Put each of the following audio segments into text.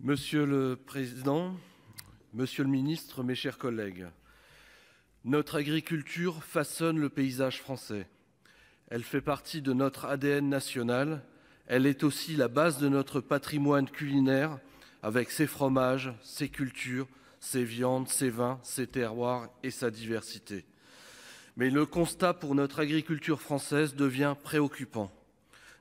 Monsieur le président, monsieur le ministre, mes chers collègues, notre agriculture façonne le paysage français. Elle fait partie de notre ADN national. Elle est aussi la base de notre patrimoine culinaire avec ses fromages, ses cultures, ses viandes, ses vins, ses terroirs et sa diversité. Mais le constat pour notre agriculture française devient préoccupant.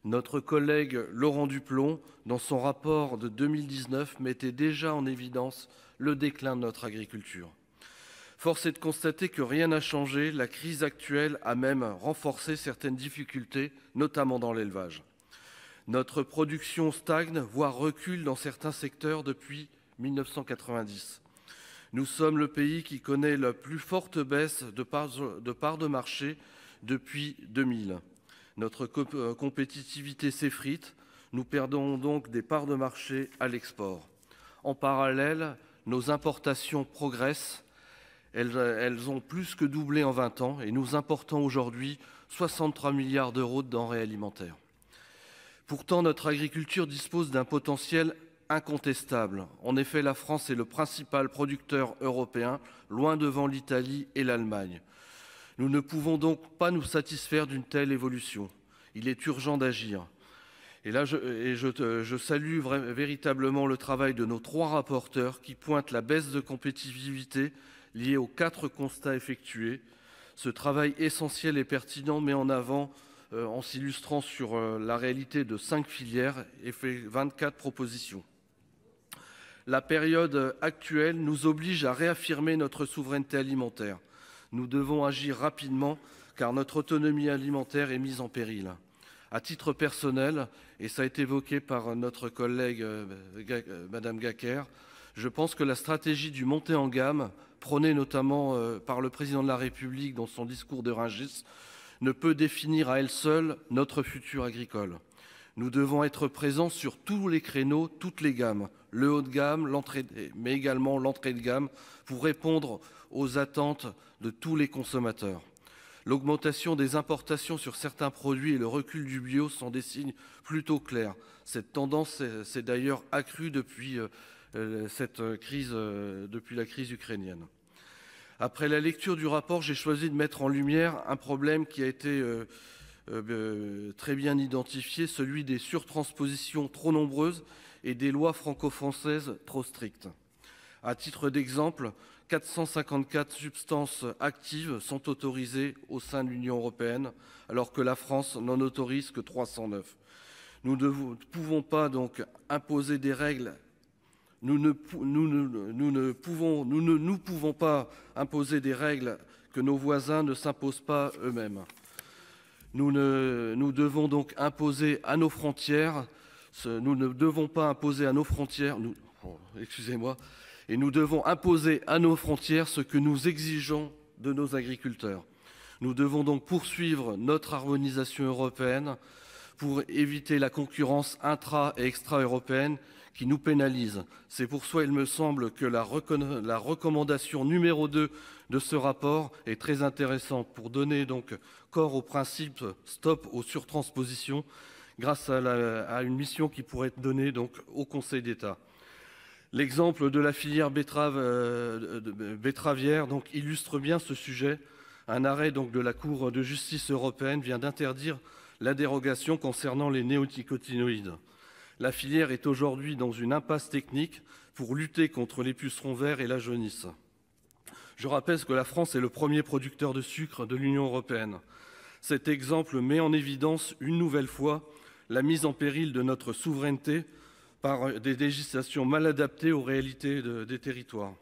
Notre collègue Laurent Duplon, dans son rapport de 2019, mettait déjà en évidence le déclin de notre agriculture. Force est de constater que rien n'a changé, la crise actuelle a même renforcé certaines difficultés, notamment dans l'élevage. Notre production stagne, voire recule dans certains secteurs depuis 1990. Nous sommes le pays qui connaît la plus forte baisse de part de, de marché depuis 2000. Notre euh, compétitivité s'effrite. Nous perdons donc des parts de marché à l'export. En parallèle, nos importations progressent. Elles, euh, ont plus que doublé en 20 ans et nous importons aujourd'hui 63 milliards d'euros de denrées alimentaires. Pourtant, notre agriculture dispose d'un potentiel incontestable. En effet, la France est le principal producteur européen, loin devant l'Italie et l'Allemagne. Nous ne pouvons donc pas nous satisfaire d'une telle évolution. Il est urgent d'agir. Et là, je, salue véritablement le travail de nos trois rapporteurs qui pointent la baisse de compétitivité liée aux quatre constats effectués. Ce travail essentiel et pertinent met en avant, euh, en s'illustrant sur euh, la réalité de cinq filières, et fait 24 propositions. La période actuelle nous oblige à réaffirmer notre souveraineté alimentaire. Nous devons agir rapidement car notre autonomie alimentaire est mise en péril. À titre personnel, et ça a été évoqué par notre collègue euh, euh, Madame Gacker, je pense que la stratégie du montée en gamme, prônée notamment euh, par le président de la République dans son discours de Rungis, ne peut définir à elle seule notre futur agricole. Nous devons être présents sur tous les créneaux, toutes les gammes, le haut de gamme, mais également l'entrée de gamme, pour répondre aux attentes de tous les consommateurs. L'augmentation des importations sur certains produits et le recul du bio sont des signes plutôt clairs. Cette tendance s'est d'ailleurs accrue depuis, euh, euh, cette euh, crise, depuis la crise ukrainienne. Après la lecture du rapport, j'ai choisi de mettre en lumière un problème qui a été euh, euh, très bien identifié, celui des surtranspositions trop nombreuses et des lois franco-françaises trop strictes. À titre d'exemple, 454 substances actives sont autorisées au sein de l'Union européenne, alors que la France n'en autorise que 309. Nous ne pouvons pas donc imposer des règles. Nous ne, pouvons pas imposer des règles que nos voisins ne s'imposent pas eux-mêmes. Nous, devons donc imposer à nos frontières, ce, nous ne devons pas imposer à nos frontières, oh, excusez-moi, et nous devons imposer à nos frontières ce que nous exigeons de nos agriculteurs. Nous devons donc poursuivre notre harmonisation européenne pour éviter la concurrence intra- et extra-européenne qui nous pénalise. C'est pour cela, il me semble, que la, la recommandation numéro 2 de ce rapport est très intéressante pour donner donc corps au principe stop aux surtranspositions grâce à, une mission qui pourrait être donnée donc au Conseil d'État. L'exemple de la filière euh, betteravière donc, illustre bien ce sujet. Un arrêt donc, de la Cour de justice européenne vient d'interdire la dérogation concernant les néonicotinoïdes. La filière est aujourd'hui dans une impasse technique pour lutter contre les pucerons verts et la jaunisse. Je rappelle que la France est le premier producteur de sucre de l'Union européenne. Cet exemple met en évidence une nouvelle fois la mise en péril de notre souveraineté par des législations mal adaptées aux réalités des territoires.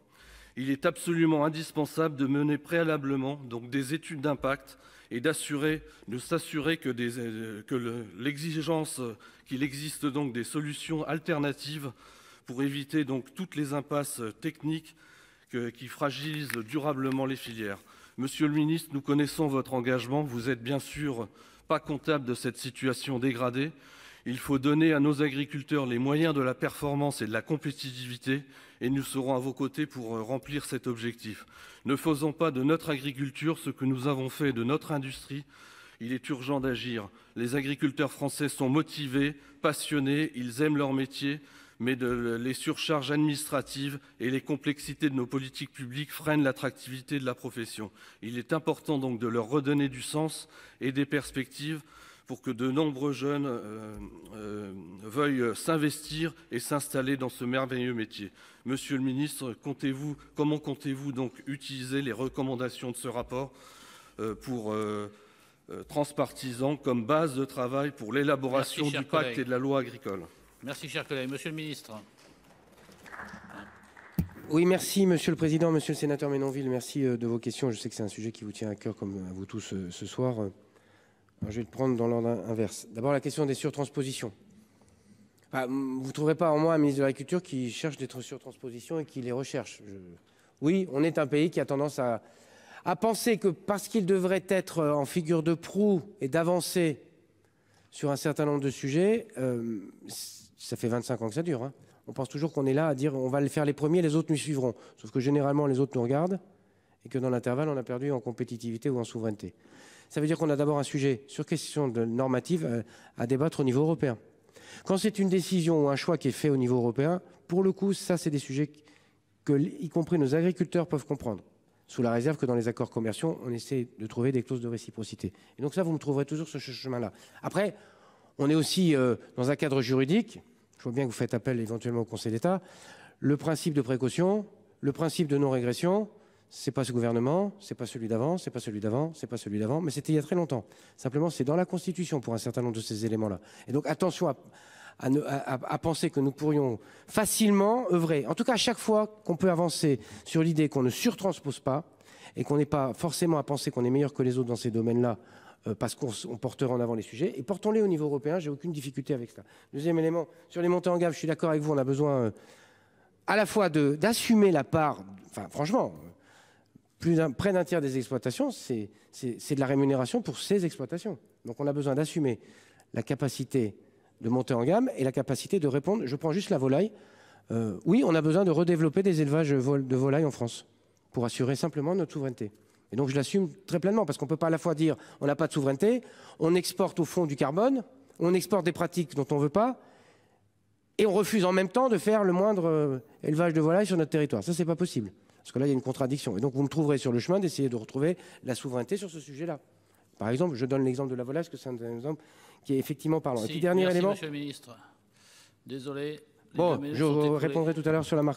Il est absolument indispensable de mener préalablement donc des études d'impact et d'assurer, de s'assurer que, l'exigence qu'il existe donc des solutions alternatives pour éviter donc toutes les impasses techniques qui fragilise durablement les filières. Monsieur le ministre, nous connaissons votre engagement. Vous êtes bien sûr pas comptable de cette situation dégradée. Il faut donner à nos agriculteurs les moyens de la performance et de la compétitivité et nous serons à vos côtés pour euh, remplir cet objectif. Ne faisons pas de notre agriculture ce que nous avons fait de notre industrie. Il est urgent d'agir. Les agriculteurs français sont motivés, passionnés, ils aiment leur métier mais les surcharges administratives et les complexités de nos politiques publiques freinent l'attractivité de la profession. Il est important donc de leur redonner du sens et des perspectives pour que de nombreux jeunes euh, euh, veuillent s'investir et s'installer dans ce merveilleux métier. Monsieur le ministre, comment comptez-vous donc utiliser les recommandations de ce rapport euh, pour transpartisans comme base de travail pour l'élaboration du pacte et de la loi agricole Merci, cher collègue. Monsieur le Ministre. Oui, merci Monsieur le Président, Monsieur le Sénateur Ménonville. merci euh, de vos questions. Je sais que c'est un sujet qui vous tient à cœur comme à euh, vous tous euh, ce soir. je vais le prendre dans l'ordre inverse. D'abord la question des surtranspositions. vous ne trouverez pas en moi un ministre de l'Agriculture qui cherche des surtranspositions et qui les recherche. Oui, on est un pays qui a tendance à, penser que parce qu'il devrait être en figure de proue et d'avancer sur un certain nombre de sujets, euh, ça fait 25 ans que ça dure. Hein. On pense toujours qu'on est là à dire on va le faire les premiers, les autres nous suivront. Sauf que généralement les autres nous regardent et que dans l'intervalle on a perdu en compétitivité ou en souveraineté. Ça veut dire qu'on a d'abord un sujet sur question de normative euh, à débattre au niveau européen. Quand c'est une décision ou un choix qui est fait au niveau européen, pour le coup, ça c'est des sujets que y compris nos agriculteurs peuvent comprendre sous la réserve que dans les accords commerciaux, on essaie de trouver des clauses de réciprocité. Et donc ça, vous me trouverez toujours sur ce chemin-là. Après, on est aussi euh, dans un cadre juridique. Je vois bien que vous faites appel éventuellement au Conseil d'État. Le principe de précaution, le principe de non-régression. C'est pas ce gouvernement, c'est pas celui d'avant, c'est pas celui d'avant, c'est pas celui d'avant, mais c'était il y a très longtemps. Simplement, c'est dans la Constitution pour un certain nombre de ces éléments-là. Et donc, attention à, à, penser que nous pourrions facilement œuvrer. En tout cas, à chaque fois qu'on peut avancer sur l'idée qu'on ne surtranspose pas et qu'on n'est pas forcément à penser qu'on est meilleur que les autres dans ces domaines-là euh, parce qu'on portera en avant les sujets et portons-les au niveau européen. J'ai aucune difficulté avec ça. Deuxième élément sur les montées en gamme. Je suis d'accord avec vous, on a besoin. Euh, à la fois d'assumer la part enfin franchement. Euh, plus près d'un tiers des exploitations, c'est c'est de la rémunération pour ces exploitations. Donc on a besoin d'assumer la capacité de monter en gamme et la capacité de répondre. Je prends juste la volaille. Oui, on a besoin de redévelopper des élevages de volaille en France pour assurer simplement notre souveraineté et donc je l'assume très pleinement parce qu'on peut pas à la fois dire on n'a pas de souveraineté on exporte au fond du carbone on exporte des pratiques dont on veut pas. Et on refuse en même temps de faire le moindre euh, élevage de volailles sur notre territoire, ça c'est pas possible parce que là il y a une contradiction et donc vous me trouverez sur le chemin d'essayer de retrouver la souveraineté sur ce sujet-là. Par exemple, je donne l'exemple de la volaille, parce que c'est un exemple qui est effectivement parlant. et puis dernier élément. Monsieur le Ministre. Désolé. Bon, je répondrai tout à l'heure sur la marque.